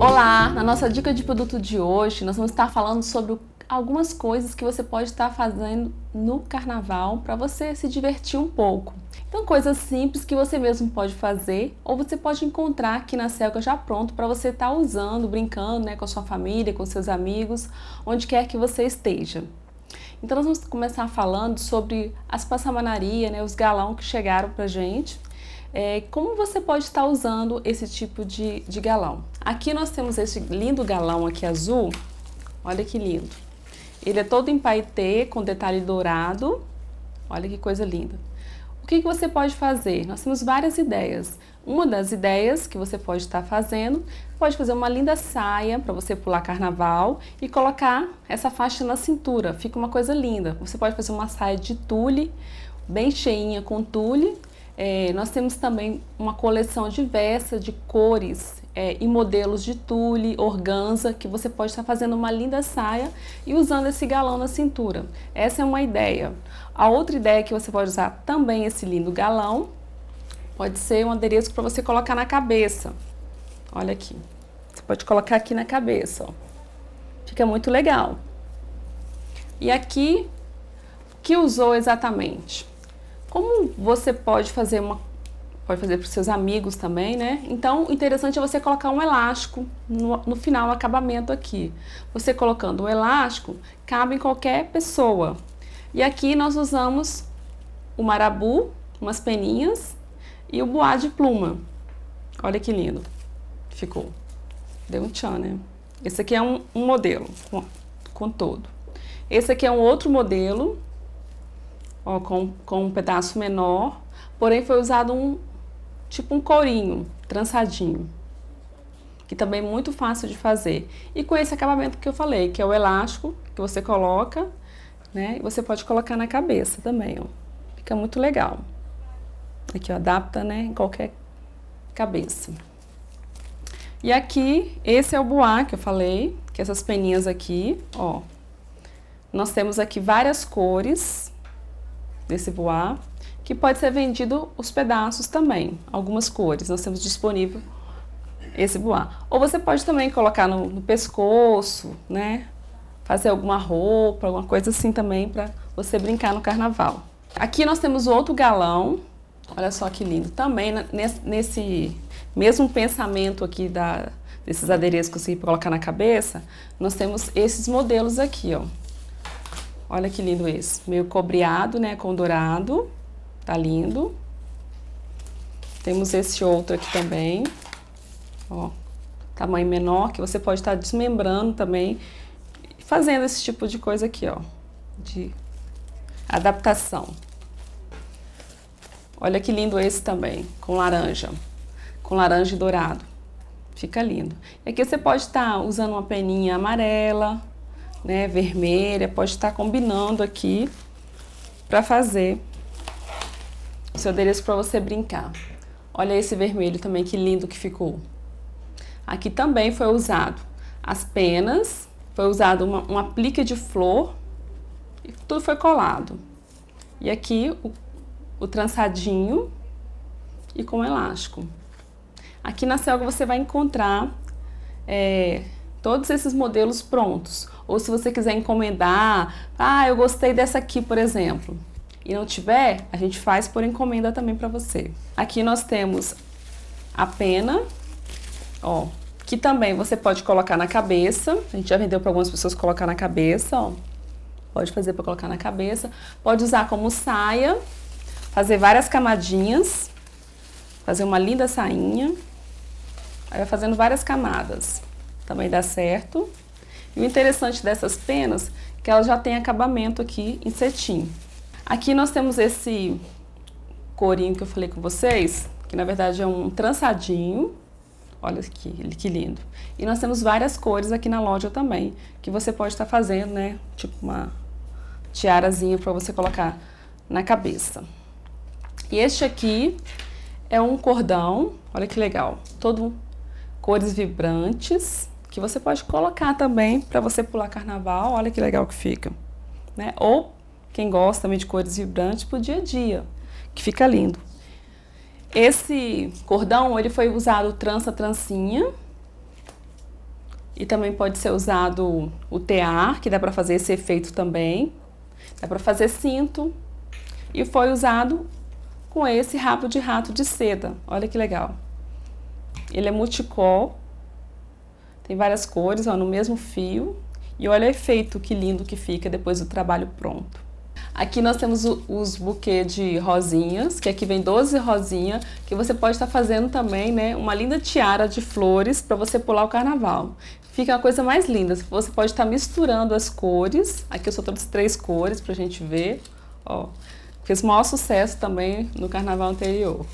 Olá! Na nossa dica de produto de hoje, nós vamos estar falando sobre algumas coisas que você pode estar fazendo no carnaval para você se divertir um pouco. Então, coisas simples que você mesmo pode fazer ou você pode encontrar aqui na Selca já pronto para você estar tá usando, brincando né, com a sua família, com seus amigos, onde quer que você esteja. Então, nós vamos começar falando sobre as passamanaria, né, os galão que chegaram para gente. É, como você pode estar usando esse tipo de, de galão? Aqui nós temos esse lindo galão aqui azul, olha que lindo. Ele é todo em paetê, com detalhe dourado, olha que coisa linda. O que, que você pode fazer? Nós temos várias ideias. Uma das ideias que você pode estar fazendo, pode fazer uma linda saia para você pular carnaval e colocar essa faixa na cintura, fica uma coisa linda. Você pode fazer uma saia de tule, bem cheinha com tule, é, nós temos também uma coleção diversa de cores é, e modelos de tule, organza, que você pode estar fazendo uma linda saia e usando esse galão na cintura. Essa é uma ideia. A outra ideia é que você pode usar também esse lindo galão, pode ser um adereço para você colocar na cabeça. Olha aqui. Você pode colocar aqui na cabeça, ó. Fica muito legal. E aqui, que usou exatamente? Como você pode fazer uma pode fazer para os seus amigos também, né? Então, o interessante é você colocar um elástico no, no final, no acabamento aqui. Você colocando o elástico, cabe em qualquer pessoa. E aqui nós usamos o marabu, umas peninhas e o boá de pluma. Olha que lindo. Ficou. Deu um tchan, né? Esse aqui é um, um modelo com, com todo. Esse aqui é um outro modelo ó, com, com um pedaço menor, porém foi usado um tipo um corinho trançadinho, que também é muito fácil de fazer. E com esse acabamento que eu falei, que é o elástico que você coloca, né? E você pode colocar na cabeça também, ó. Fica muito legal. Aqui, ó, adapta, né, em qualquer cabeça. E aqui, esse é o boá que eu falei, que essas peninhas aqui, ó. Nós temos aqui várias cores, desse voar, que pode ser vendido os pedaços também, algumas cores. Nós temos disponível esse voar. Ou você pode também colocar no, no pescoço, né? Fazer alguma roupa, alguma coisa assim também para você brincar no carnaval. Aqui nós temos outro galão. Olha só que lindo. Também nesse, mesmo pensamento aqui da, desses adereços que você colocar na cabeça, nós temos esses modelos aqui, ó. Olha que lindo esse. Meio cobreado, né? Com dourado. Tá lindo. Temos esse outro aqui também. Ó. Tamanho menor, que você pode estar tá desmembrando também. Fazendo esse tipo de coisa aqui, ó. De adaptação. Olha que lindo esse também. Com laranja. Com laranja e dourado. Fica lindo. E aqui você pode estar tá usando uma peninha amarela né, vermelha, pode estar combinando aqui para fazer o seu adereço para você brincar. Olha esse vermelho também, que lindo que ficou. Aqui também foi usado as penas, foi usado uma, aplique de flor, e tudo foi colado. E aqui o, o trançadinho e com elástico. Aqui na selva você vai encontrar é, todos esses modelos prontos. Ou se você quiser encomendar, ah, eu gostei dessa aqui, por exemplo, e não tiver, a gente faz por encomenda também para você. Aqui nós temos a pena, ó, que também você pode colocar na cabeça. A gente já vendeu para algumas pessoas colocar na cabeça, ó. Pode fazer para colocar na cabeça, pode usar como saia, fazer várias camadinhas, fazer uma linda sainha. Aí vai fazendo várias camadas também dá certo. E o interessante dessas penas é que elas já têm acabamento aqui em cetim. Aqui nós temos esse corinho que eu falei com vocês, que na verdade é um trançadinho. Olha que, que lindo. E nós temos várias cores aqui na loja também, que você pode estar tá fazendo, né? Tipo uma tiarazinha para você colocar na cabeça. E este aqui é um cordão, olha que legal, todo cores vibrantes que você pode colocar também para você pular carnaval, olha que legal que fica. Né? Ou quem gosta também de cores vibrantes para o dia a dia, que fica lindo. Esse cordão ele foi usado trança trancinha e também pode ser usado o tear, que dá para fazer esse efeito também. Dá para fazer cinto e foi usado com esse rabo de rato de seda. Olha que legal. Ele é multicol tem várias cores, ó, no mesmo fio. E olha o efeito que lindo que fica depois do trabalho pronto. Aqui nós temos o, os buquê de rosinhas, que aqui vem 12 rosinha, que você pode estar tá fazendo também, né, uma linda tiara de flores para você pular o carnaval. Fica a coisa mais linda, você pode estar tá misturando as cores, aqui eu só trouxe três cores para a gente ver, ó, fez maior sucesso também no carnaval anterior.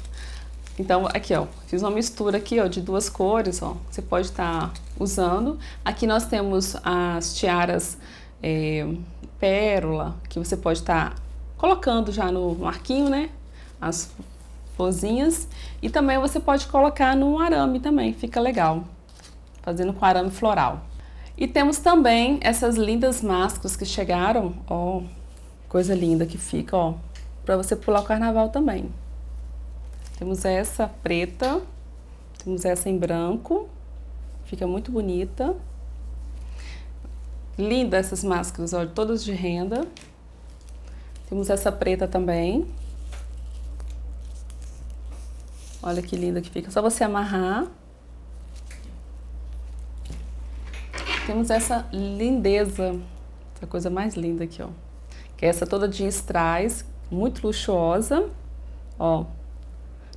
Então, aqui, ó, fiz uma mistura aqui, ó, de duas cores, ó, você pode estar tá usando. Aqui nós temos as tiaras é, pérola, que você pode estar tá colocando já no, no arquinho, né, as florzinhas. E também você pode colocar no arame também, fica legal, fazendo com arame floral. E temos também essas lindas máscaras que chegaram, ó, coisa linda que fica, ó, para você pular o carnaval também. Temos essa preta, temos essa em branco, fica muito bonita. Linda essas máscaras, olha, todas de renda. Temos essa preta também. Olha que linda que fica, só você amarrar. Temos essa lindeza, essa coisa mais linda aqui, ó. Que é essa toda de estrais, muito luxuosa, ó.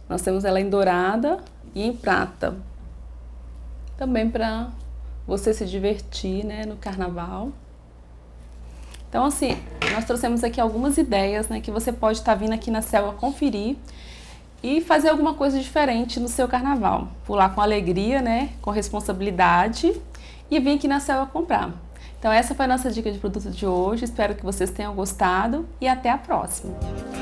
Nós temos ela em dourada e em prata. Também para você se divertir, né, no carnaval. Então, assim, nós trouxemos aqui algumas ideias, né, que você pode estar tá vindo aqui na Selva conferir e fazer alguma coisa diferente no seu carnaval. Pular com alegria, né, com responsabilidade e vir aqui na Selva comprar. Então, essa foi a nossa dica de produto de hoje. Espero que vocês tenham gostado e até a próxima.